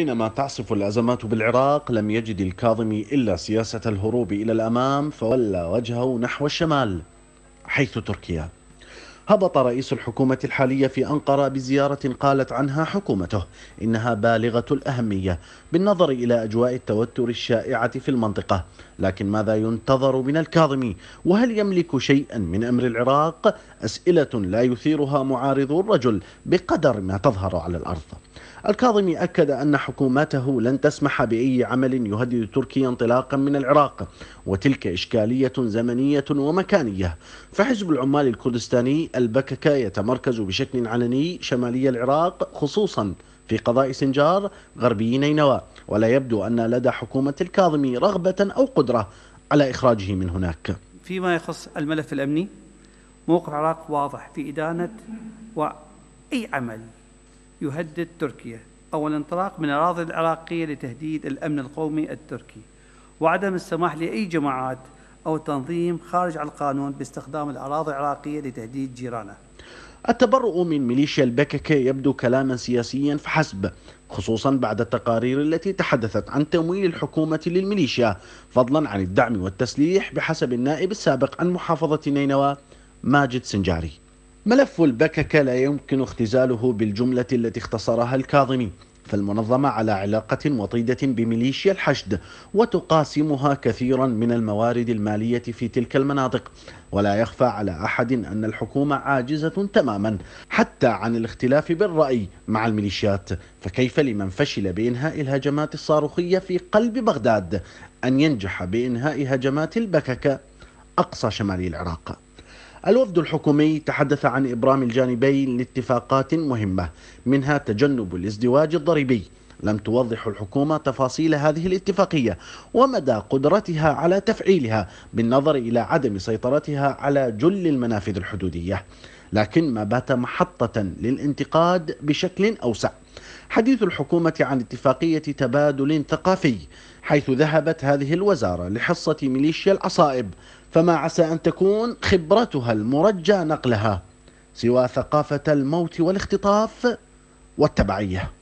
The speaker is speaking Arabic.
حينما تعصف الأزمات بالعراق لم يجد الكاظمي إلا سياسة الهروب إلى الأمام فولى وجهه نحو الشمال حيث تركيا هبط رئيس الحكومة الحالية في أنقرة بزيارة قالت عنها حكومته إنها بالغة الأهمية بالنظر إلى أجواء التوتر الشائعة في المنطقة لكن ماذا ينتظر من الكاظمي وهل يملك شيئا من أمر العراق أسئلة لا يثيرها معارضو الرجل بقدر ما تظهر على الأرض الكاظمي أكد أن حكومته لن تسمح بأي عمل يهدد تركيا انطلاقا من العراق وتلك إشكالية زمنية ومكانية فحزب العمال الكردستاني البككا يتمركز بشكل علني شمالي العراق خصوصا في قضاء سنجار غربي نينوى ولا يبدو أن لدى حكومة الكاظمي رغبة أو قدرة على إخراجه من هناك فيما يخص الملف الأمني موقف العراق واضح في إدانة وأي عمل يهدد تركيا أو الانطلاق من الأراضي العراقية لتهديد الأمن القومي التركي وعدم السماح لأي جماعات أو تنظيم خارج عن القانون باستخدام الأراضي العراقية لتهديد جيرانه التبرؤ من ميليشيا البكك يبدو كلاما سياسيا فحسب خصوصا بعد التقارير التي تحدثت عن تمويل الحكومة للميليشيا فضلا عن الدعم والتسليح بحسب النائب السابق عن محافظة نينوى ماجد سنجاري ملف البكك لا يمكن اختزاله بالجملة التي اختصرها الكاظمي فالمنظمة على علاقة وطيدة بميليشيا الحشد وتقاسمها كثيرا من الموارد المالية في تلك المناطق ولا يخفى على أحد أن الحكومة عاجزة تماما حتى عن الاختلاف بالرأي مع الميليشيات فكيف لمن فشل بإنهاء الهجمات الصاروخية في قلب بغداد أن ينجح بإنهاء هجمات البككة أقصى شمال العراق الوفد الحكومي تحدث عن إبرام الجانبين لاتفاقات مهمة منها تجنب الازدواج الضريبي لم توضح الحكومة تفاصيل هذه الاتفاقية ومدى قدرتها على تفعيلها بالنظر إلى عدم سيطرتها على جل المنافذ الحدودية لكن ما بات محطة للانتقاد بشكل أوسع حديث الحكومة عن اتفاقية تبادل ثقافي حيث ذهبت هذه الوزارة لحصة ميليشيا العصائب فما عسى أن تكون خبرتها المرجى نقلها سوى ثقافة الموت والاختطاف والتبعية